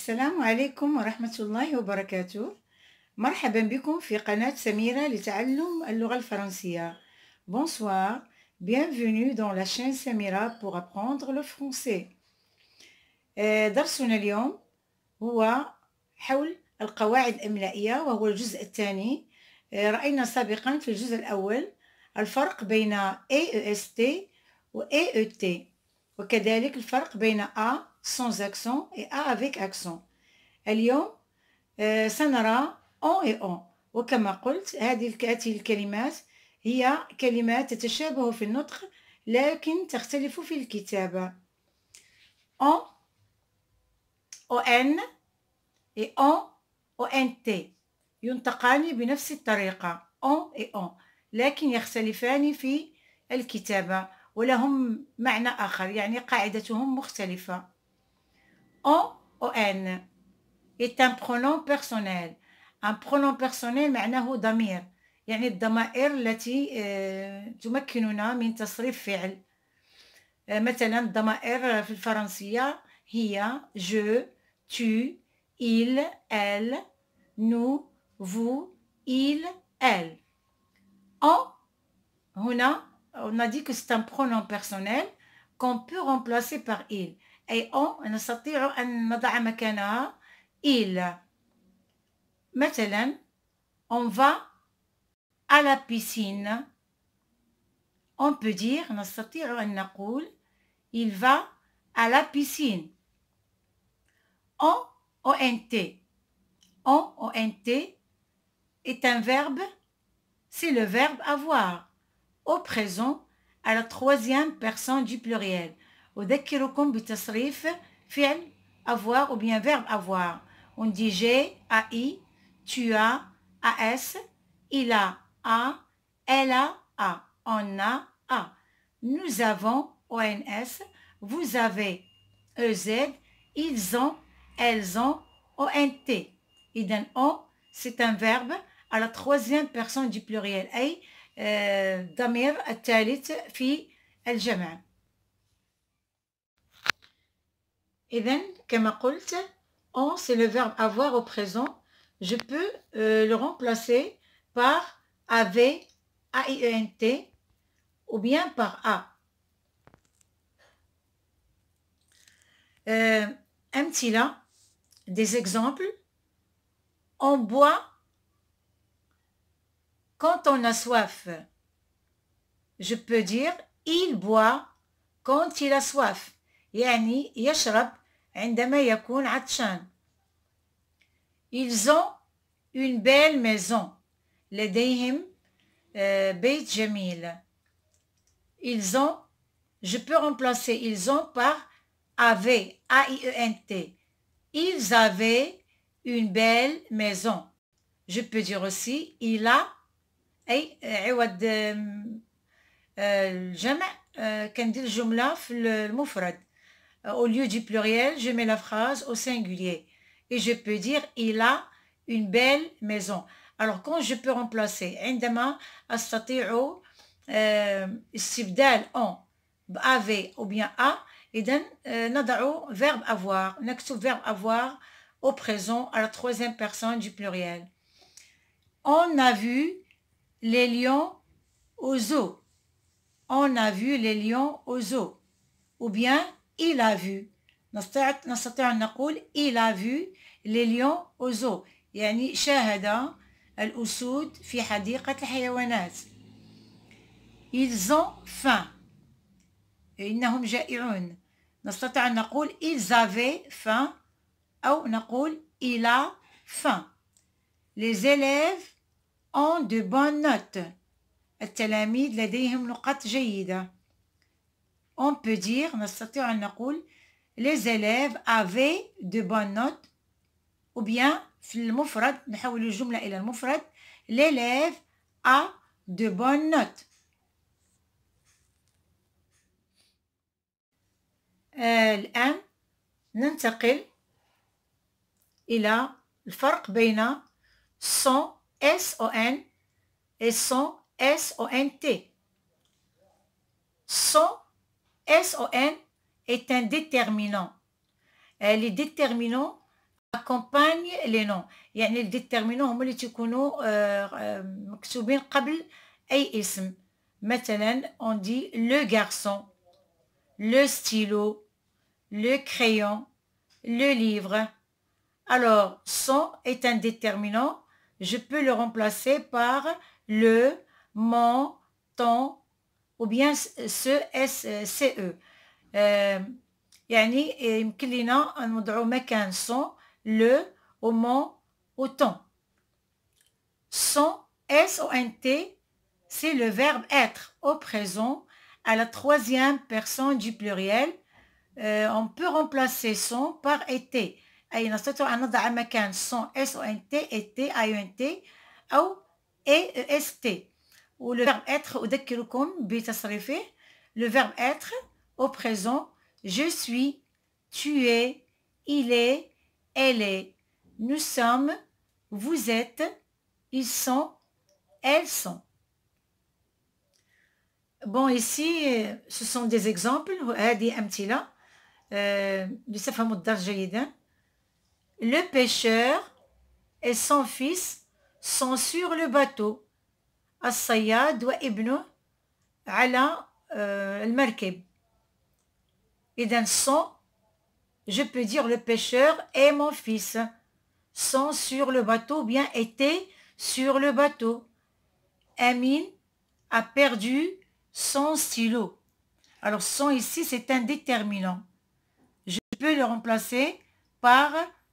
السلام عليكم ورحمة الله وبركاته مرحبا بكم في قناة سميرة لتعلم اللغة الفرنسية Bonsoir, bienvenue dans la chaîne سميرة pour apprendre le français آه، درسنا اليوم هو حول القواعد الإملائية وهو الجزء الثاني آه، رأينا سابقا في الجزء الأول الفرق بين AEST و AET وكذلك الفرق بين A sans accent et A avec accent اليوم آه، سنرى on et on وكما قلت هذه الكلمات هي كلمات تتشابه في النطق لكن تختلف في الكتابة on إن et إن تي ينطقان بنفس الطريقة او et او لكن يختلفان في الكتابة ولهم معنى آخر يعني قاعدتهم مختلفة on ou n est un pronom personnel un pronom personnel معناه ضمير يعني الضمائر التي تمكننا من تصريف فعل مثلا الضمائر في الفرنسية هي je, tu, il, elle, nous, vous, il, elle. On, هنا, on a dit que c'est un pronom personnel qu'on peut remplacer par il on on il مثلا on va à la piscine on peut dire on il va à la piscine on ONT on ONT est un verbe c'est le verbe avoir au présent à la troisième personne du pluriel أذكركم بتصريف فعل avoir ou bien verbe avoir. On dit j'ai, ai, tu as, A, S, il a, a, elle a, a, on a, a. Nous avons, S, vous avez, e Z, ils ont, elles ont, ont. Et d'un on, c'est un verbe à la troisième personne du pluriel. Euh, damir, ضمير الثالث في الجمع. que كما قلت on c'est le verbe avoir au présent. Je peux euh, le remplacer par avait, a i e n t ou bien par A. un petit là, des exemples. On boit quand on a soif. Je peux dire il boit quand il a soif. yani yashrab ils ont une belle maison لديهم بيت جميل Ils ont je peux remplacer ils ont par avaient A I E N T Ils avaient une belle maison je peux dire aussi il a اي عوض الجمع كندير الجمله في euh, au lieu du pluriel, je mets la phrase au singulier. Et je peux dire il a une belle maison. Alors quand je peux remplacer عندما استطيع subdel on »« avait ou bien a إذا nadao »« verbe avoir ce « verbe avoir au présent à la troisième personne du pluriel. On a vu les lions aux eaux. On a vu les lions aux eaux. Ou bien il a vu نستطيع أن نقول il a vu les lions au zoo يعني شاهد الأسود في حديقة الحيوانات ils ont faim إنهم جائعون نستطيع أن نقول ils avaient faim أو نقول il a faim les élèves ont de bonnes notes التلاميذ لديهم نقاط جيدة On peut dire, nous allons nous dire, les élèves avaient de bonnes notes, ou bien, le mufred, nous allons le jumeau à la mufred, l'élève a de bonnes notes. Euh, l'an, nous allons passer à la différence entre son S O N et son S O N T. SON est un déterminant. Les déterminants accompagnent les noms. Il y a un déterminant. مكتوبين قبل on dit le garçon, le stylo, le crayon, le livre. Alors, son est un déterminant. Je peux le remplacer par le, mon, ton, ou bien ce S euh, C E. Euh, yani, il y un mot son, le, au mot, au temps. Son, S O N T, c'est le verbe être au présent à la troisième personne du pluriel. Euh, on peut remplacer son par été. E on c'est un autre son, S O N T, été, e A e, N T, ou -E -S -T. Ou le verbe être, le verbe être au présent, je suis, tu es, il est, elle est, nous sommes, vous êtes, ils sont, elles sont. Bon, ici, ce sont des exemples. Euh, le pêcheur et son fils sont sur le bateau. الصياد al على Et d'un son, je peux dire le pêcheur et mon fils sont sur le bateau bien été sur le bateau Amin a perdu son stylo alors son ici c'est un déterminant je peux le remplacer par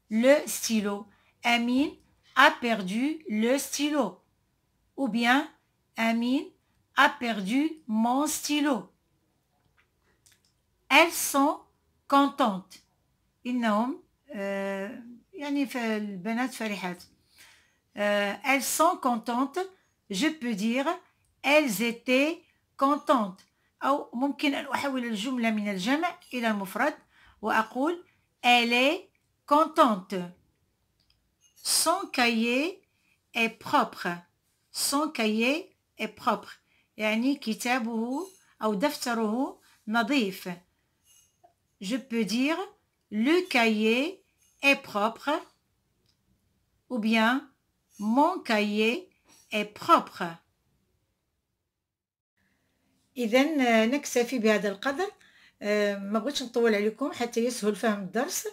le stylo Amin a perdu le stylo ou bien Amine a perdu mon stylo. Elles sont contentes. Euh, euh, elles sont contentes. Je peux dire elles étaient contentes. Ou, ممكن أن من الجمع المفرد elle est contente. Son cahier est propre. Son cahier est يعني كتابه أو دفتره نظيف je peux dire le cahier est propre ou bien mon cahier est propre إذا نكتفي بهذا القدر أه، ما بغيتش نطول عليكم حتى يسهل فهم الدرس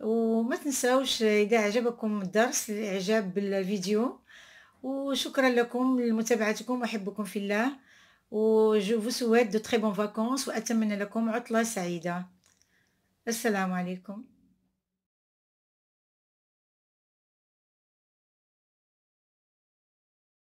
وما تنساوش إذا عجبكم الدرس الإعجاب بالفيديو وشكرا لكم لمتابعتكم احبكم في الله جو فو سويت دو تري بون فاكونس واتمنى لكم عطله سعيده السلام عليكم